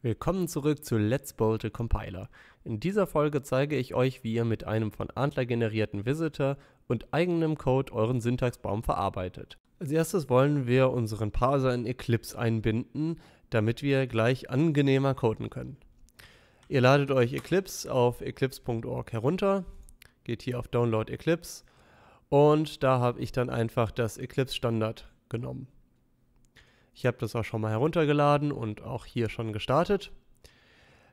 Willkommen zurück zu Let's Bolt the Compiler. In dieser Folge zeige ich euch, wie ihr mit einem von Antler generierten Visitor und eigenem Code euren Syntaxbaum verarbeitet. Als erstes wollen wir unseren Parser in Eclipse einbinden, damit wir gleich angenehmer coden können. Ihr ladet euch Eclipse auf eclipse.org herunter, geht hier auf Download Eclipse und da habe ich dann einfach das Eclipse Standard genommen. Ich habe das auch schon mal heruntergeladen und auch hier schon gestartet.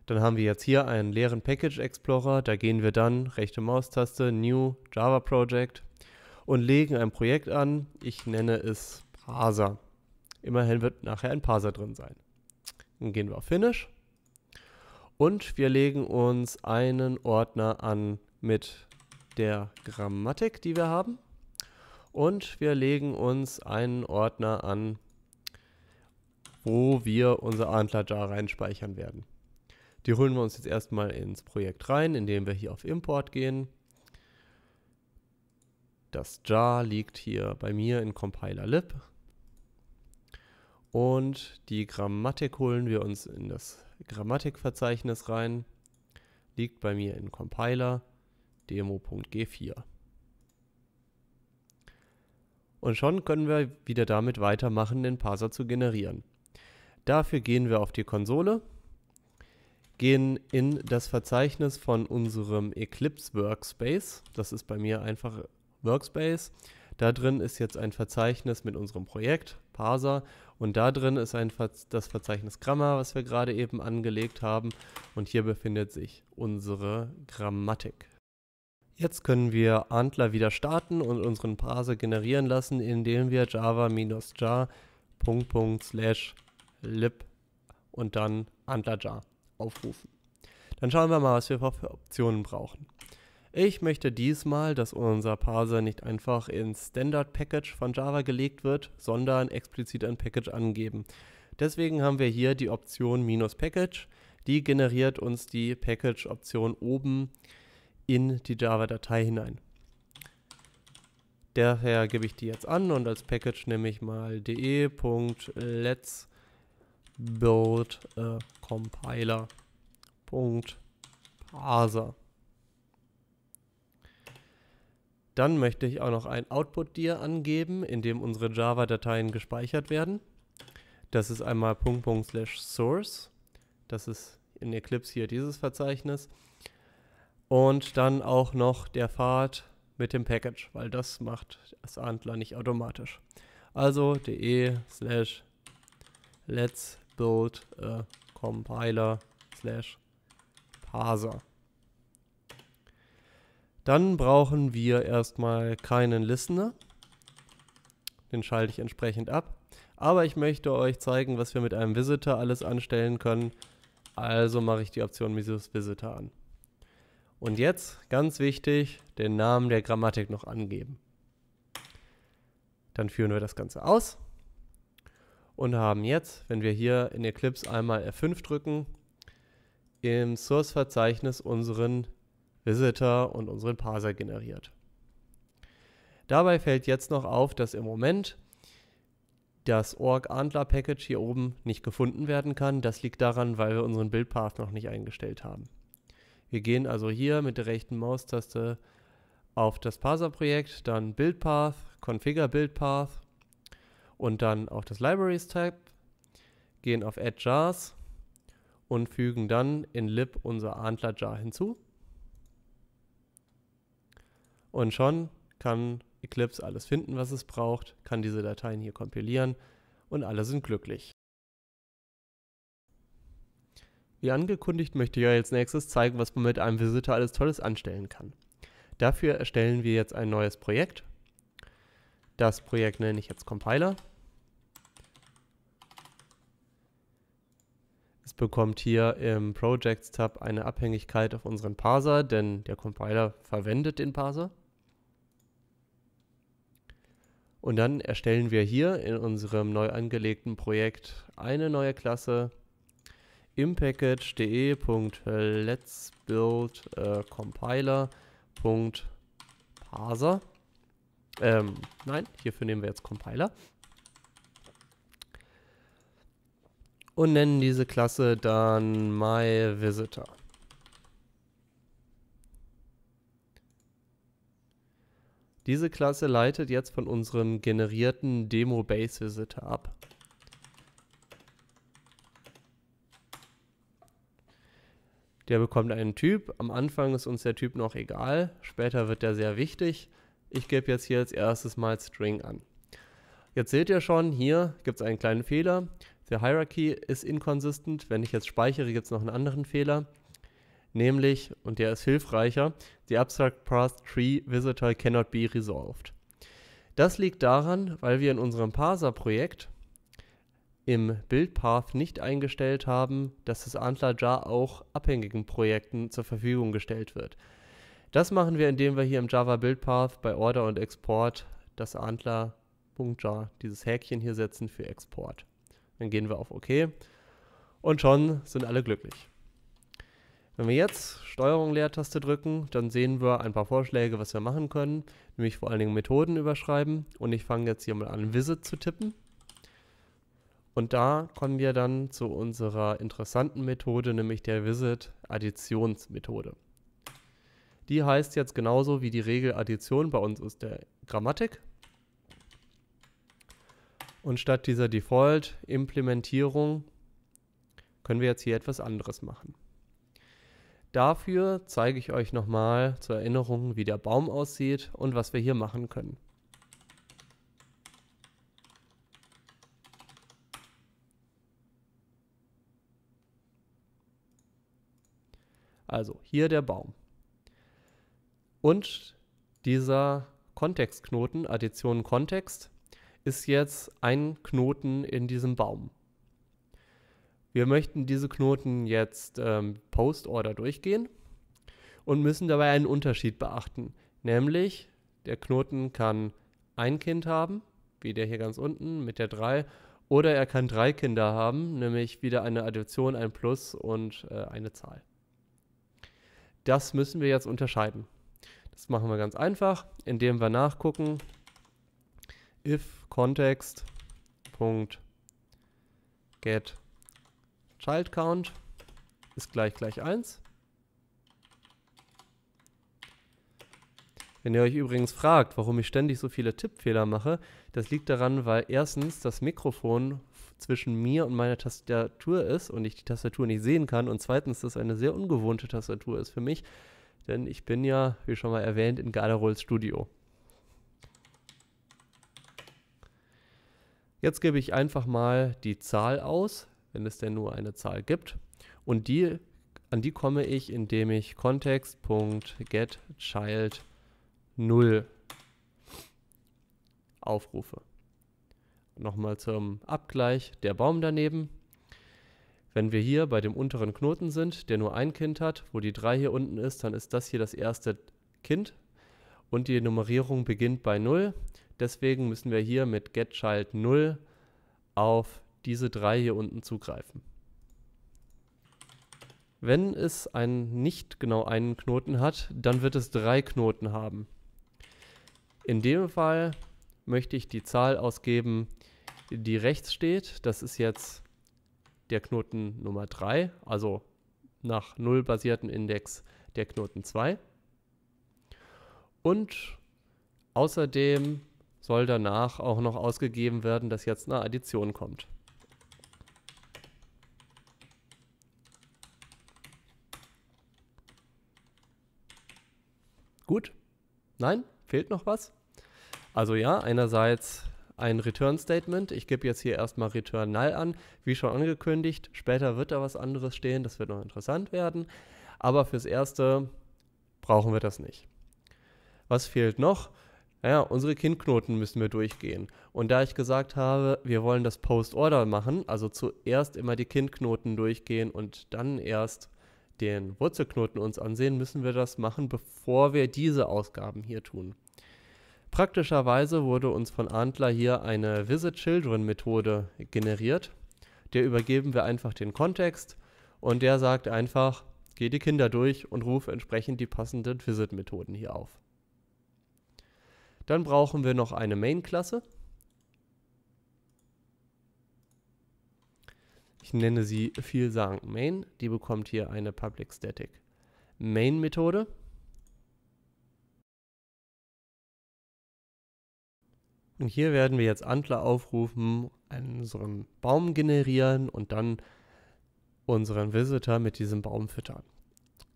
Dann haben wir jetzt hier einen leeren Package Explorer. Da gehen wir dann rechte Maustaste, New Java Project und legen ein Projekt an. Ich nenne es Parser. Immerhin wird nachher ein Parser drin sein. Dann gehen wir auf Finish und wir legen uns einen Ordner an mit der Grammatik, die wir haben. Und wir legen uns einen Ordner an wo wir unser Antler-Jar reinspeichern werden. Die holen wir uns jetzt erstmal ins Projekt rein, indem wir hier auf Import gehen. Das Jar liegt hier bei mir in Compiler Lib. Und die Grammatik holen wir uns in das Grammatikverzeichnis rein. Liegt bei mir in Compiler demo.g4. Und schon können wir wieder damit weitermachen, den Parser zu generieren. Dafür gehen wir auf die Konsole, gehen in das Verzeichnis von unserem Eclipse Workspace. Das ist bei mir einfach Workspace. Da drin ist jetzt ein Verzeichnis mit unserem Projekt, Parser. Und da drin ist ein Verz das Verzeichnis Grammar, was wir gerade eben angelegt haben. Und hier befindet sich unsere Grammatik. Jetzt können wir Antler wieder starten und unseren Parser generieren lassen, indem wir java-jar lib und dann antlerjar aufrufen. Dann schauen wir mal, was wir für Optionen brauchen. Ich möchte diesmal, dass unser Parser nicht einfach ins Standard Package von Java gelegt wird, sondern explizit ein Package angeben. Deswegen haben wir hier die Option minus "-package", die generiert uns die Package-Option oben in die Java-Datei hinein. Daher gebe ich die jetzt an und als Package nehme ich mal de.lets build a äh, compiler Punkt parser. Dann möchte ich auch noch ein Output-Dir angeben, in dem unsere Java-Dateien gespeichert werden. Das ist einmal Punkt, Punkt, slash source. Das ist in Eclipse hier dieses Verzeichnis. Und dann auch noch der Pfad mit dem Package, weil das macht das Antler nicht automatisch. Also de slash let's build a äh, compiler slash parser. Dann brauchen wir erstmal keinen Listener. Den schalte ich entsprechend ab. Aber ich möchte euch zeigen, was wir mit einem Visitor alles anstellen können. Also mache ich die Option Misus Visitor an. Und jetzt, ganz wichtig, den Namen der Grammatik noch angeben. Dann führen wir das Ganze aus und haben jetzt, wenn wir hier in Eclipse einmal F5 drücken, im Source-Verzeichnis unseren Visitor und unseren Parser generiert. Dabei fällt jetzt noch auf, dass im Moment das org antler package hier oben nicht gefunden werden kann. Das liegt daran, weil wir unseren Build-Path noch nicht eingestellt haben. Wir gehen also hier mit der rechten Maustaste auf das Parser-Projekt, dann Build-Path, Configure Build-Path und dann auf das Libraries Tab, gehen auf Add Jars und fügen dann in lib unser Antler Jar hinzu. Und schon kann Eclipse alles finden, was es braucht, kann diese Dateien hier kompilieren und alle sind glücklich. Wie angekündigt möchte ich euch als nächstes zeigen, was man mit einem Visitor alles Tolles anstellen kann. Dafür erstellen wir jetzt ein neues Projekt. Das Projekt nenne ich jetzt Compiler. bekommt hier im Projects-Tab eine Abhängigkeit auf unseren Parser, denn der Compiler verwendet den Parser. Und dann erstellen wir hier in unserem neu angelegten Projekt eine neue Klasse im package.de.let's build Ähm, nein, hierfür nehmen wir jetzt Compiler. und nennen diese Klasse dann MyVisitor. Diese Klasse leitet jetzt von unserem generierten Demo Base Visitor ab. Der bekommt einen Typ. Am Anfang ist uns der Typ noch egal. Später wird der sehr wichtig. Ich gebe jetzt hier als erstes mal String an. Jetzt seht ihr schon, hier gibt es einen kleinen Fehler. Für Hierarchy ist inkonsistent. Wenn ich jetzt speichere, gibt es noch einen anderen Fehler. Nämlich, und der ist hilfreicher, the abstract path tree visitor cannot be resolved. Das liegt daran, weil wir in unserem Parser-Projekt im Build-Path nicht eingestellt haben, dass das Antler-Jar auch abhängigen Projekten zur Verfügung gestellt wird. Das machen wir, indem wir hier im Java Build Path bei Order und Export das Antler.jar, dieses Häkchen hier setzen für Export. Dann gehen wir auf OK. Und schon sind alle glücklich. Wenn wir jetzt Steuerung Leertaste drücken, dann sehen wir ein paar Vorschläge, was wir machen können, nämlich vor allen Dingen Methoden überschreiben. Und ich fange jetzt hier mal an, Visit zu tippen. Und da kommen wir dann zu unserer interessanten Methode, nämlich der Visit-Additionsmethode. Die heißt jetzt genauso wie die Regel Addition bei uns aus der Grammatik, und statt dieser Default-Implementierung können wir jetzt hier etwas anderes machen. Dafür zeige ich euch nochmal zur Erinnerung, wie der Baum aussieht und was wir hier machen können. Also hier der Baum. Und dieser Kontextknoten, Addition Kontext, ist jetzt ein Knoten in diesem Baum. Wir möchten diese Knoten jetzt ähm, Post-Order durchgehen und müssen dabei einen Unterschied beachten. Nämlich, der Knoten kann ein Kind haben, wie der hier ganz unten mit der 3, oder er kann drei Kinder haben, nämlich wieder eine Addition, ein Plus und äh, eine Zahl. Das müssen wir jetzt unterscheiden. Das machen wir ganz einfach, indem wir nachgucken, if Kontext. Child Count ist gleich gleich 1. Wenn ihr euch übrigens fragt, warum ich ständig so viele Tippfehler mache, das liegt daran, weil erstens das Mikrofon zwischen mir und meiner Tastatur ist und ich die Tastatur nicht sehen kann und zweitens das eine sehr ungewohnte Tastatur ist für mich, denn ich bin ja, wie schon mal erwähnt, in Gaderols Studio. Jetzt gebe ich einfach mal die Zahl aus, wenn es denn nur eine Zahl gibt. Und die, an die komme ich, indem ich context.getChild 0 aufrufe. Nochmal zum Abgleich der Baum daneben. Wenn wir hier bei dem unteren Knoten sind, der nur ein Kind hat, wo die 3 hier unten ist, dann ist das hier das erste Kind und die Nummerierung beginnt bei 0 Deswegen müssen wir hier mit getChild 0 auf diese drei hier unten zugreifen. Wenn es einen nicht genau einen Knoten hat, dann wird es drei Knoten haben. In dem Fall möchte ich die Zahl ausgeben, die rechts steht. Das ist jetzt der Knoten Nummer 3, also nach 0 basierten Index der Knoten 2. Und außerdem soll danach auch noch ausgegeben werden, dass jetzt eine Addition kommt. Gut. Nein? Fehlt noch was? Also ja, einerseits ein Return Statement. Ich gebe jetzt hier erstmal Return Null an, wie schon angekündigt. Später wird da was anderes stehen, das wird noch interessant werden. Aber fürs Erste brauchen wir das nicht. Was fehlt noch? naja, unsere Kindknoten müssen wir durchgehen. Und da ich gesagt habe, wir wollen das Post-Order machen, also zuerst immer die Kindknoten durchgehen und dann erst den Wurzelknoten uns ansehen, müssen wir das machen, bevor wir diese Ausgaben hier tun. Praktischerweise wurde uns von Antler hier eine Visit Children Methode generiert. Der übergeben wir einfach den Kontext und der sagt einfach, geh die Kinder durch und ruf entsprechend die passenden Visit Methoden hier auf. Dann brauchen wir noch eine Main-Klasse. Ich nenne sie vielsagend Main. Die bekommt hier eine Public Static Main-Methode. Und hier werden wir jetzt Antler aufrufen, unseren Baum generieren und dann unseren Visitor mit diesem Baum füttern.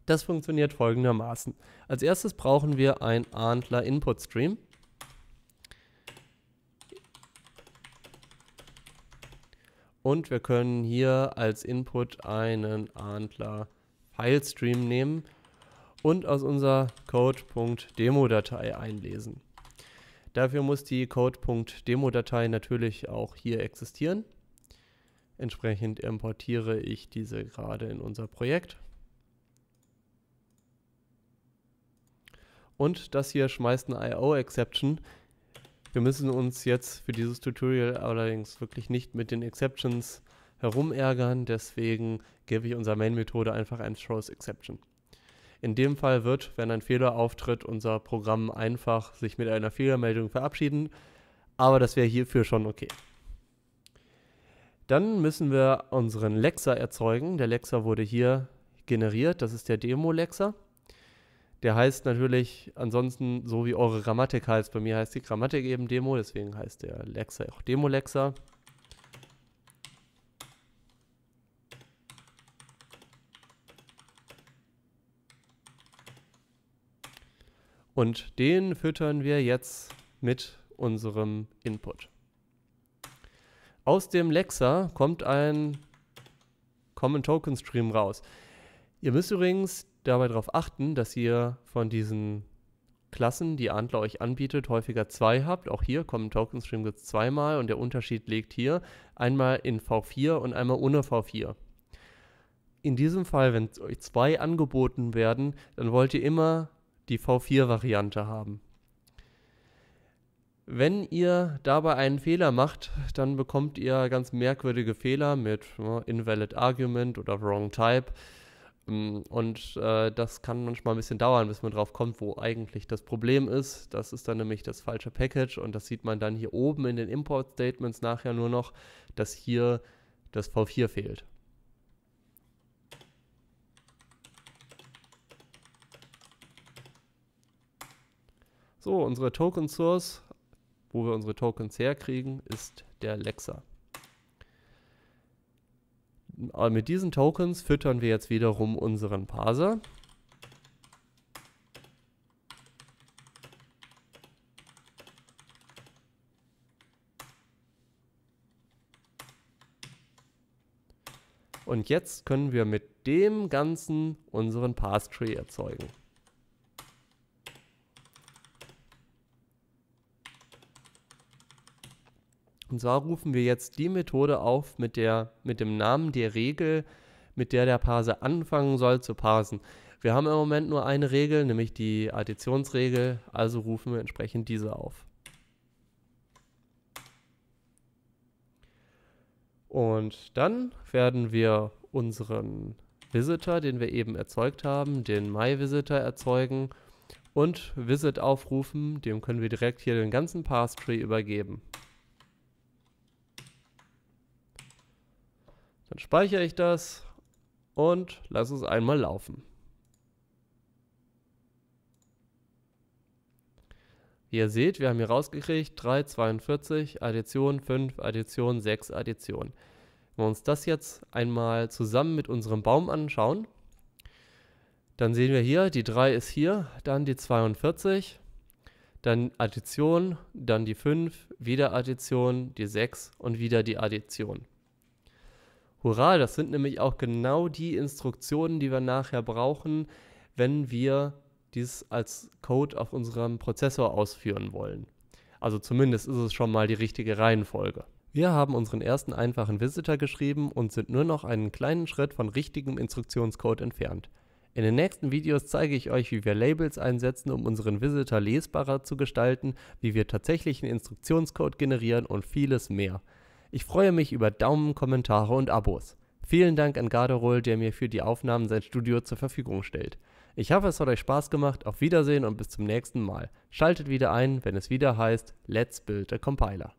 Das funktioniert folgendermaßen. Als erstes brauchen wir ein Antler Input Stream. Und wir können hier als Input einen Antler Filestream nehmen und aus unserer code.demo-Datei einlesen. Dafür muss die code.demo-Datei natürlich auch hier existieren. Entsprechend importiere ich diese gerade in unser Projekt. Und das hier schmeißt eine IO-Exception, wir müssen uns jetzt für dieses Tutorial allerdings wirklich nicht mit den Exceptions herumärgern, deswegen gebe ich unserer Main-Methode einfach ein Throws Exception. In dem Fall wird, wenn ein Fehler auftritt, unser Programm einfach sich mit einer Fehlermeldung verabschieden, aber das wäre hierfür schon okay. Dann müssen wir unseren Lexer erzeugen. Der Lexer wurde hier generiert, das ist der Demo-Lexer. Der heißt natürlich ansonsten, so wie eure Grammatik heißt, bei mir heißt die Grammatik eben Demo, deswegen heißt der Lexer auch demo Lexer. Und den füttern wir jetzt mit unserem Input. Aus dem Lexer kommt ein Common Token Stream raus. Ihr müsst übrigens dabei darauf achten, dass ihr von diesen Klassen, die Antler euch anbietet, häufiger zwei habt. Auch hier kommen Token Stream jetzt zweimal und der Unterschied liegt hier einmal in V4 und einmal ohne V4. In diesem Fall, wenn euch zwei angeboten werden, dann wollt ihr immer die V4-Variante haben. Wenn ihr dabei einen Fehler macht, dann bekommt ihr ganz merkwürdige Fehler mit ne, invalid argument oder wrong type. Ähm, und äh, das kann manchmal ein bisschen dauern, bis man drauf kommt, wo eigentlich das Problem ist. Das ist dann nämlich das falsche Package und das sieht man dann hier oben in den Import-Statements nachher nur noch, dass hier das V4 fehlt. So, unsere Token Source, wo wir unsere Tokens herkriegen, ist der Lexer. Äh, mit diesen Tokens füttern wir jetzt wiederum unseren Parser. Und jetzt können wir mit dem Ganzen unseren Pass Tree erzeugen. Und zwar rufen wir jetzt die Methode auf mit, der, mit dem Namen der Regel, mit der der Parser anfangen soll zu parsen. Wir haben im Moment nur eine Regel, nämlich die Additionsregel, also rufen wir entsprechend diese auf. Und dann werden wir unseren Visitor, den wir eben erzeugt haben, den MyVisitor erzeugen und Visit aufrufen. Dem können wir direkt hier den ganzen Parse-Tree übergeben. Dann speichere ich das und lasse es einmal laufen. Wie ihr seht, wir haben hier rausgekriegt 3, 42, Addition 5, Addition 6, Addition. Wenn wir uns das jetzt einmal zusammen mit unserem Baum anschauen, dann sehen wir hier, die 3 ist hier, dann die 42, dann Addition, dann die 5, wieder Addition, die 6 und wieder die Addition. Hurra, das sind nämlich auch genau die Instruktionen, die wir nachher brauchen, wenn wir dies als Code auf unserem Prozessor ausführen wollen. Also zumindest ist es schon mal die richtige Reihenfolge. Wir haben unseren ersten einfachen Visitor geschrieben und sind nur noch einen kleinen Schritt von richtigem Instruktionscode entfernt. In den nächsten Videos zeige ich euch, wie wir Labels einsetzen, um unseren Visitor lesbarer zu gestalten, wie wir tatsächlichen Instruktionscode generieren und vieles mehr. Ich freue mich über Daumen, Kommentare und Abos. Vielen Dank an Garderol, der mir für die Aufnahmen sein Studio zur Verfügung stellt. Ich hoffe, es hat euch Spaß gemacht. Auf Wiedersehen und bis zum nächsten Mal. Schaltet wieder ein, wenn es wieder heißt Let's Build a Compiler.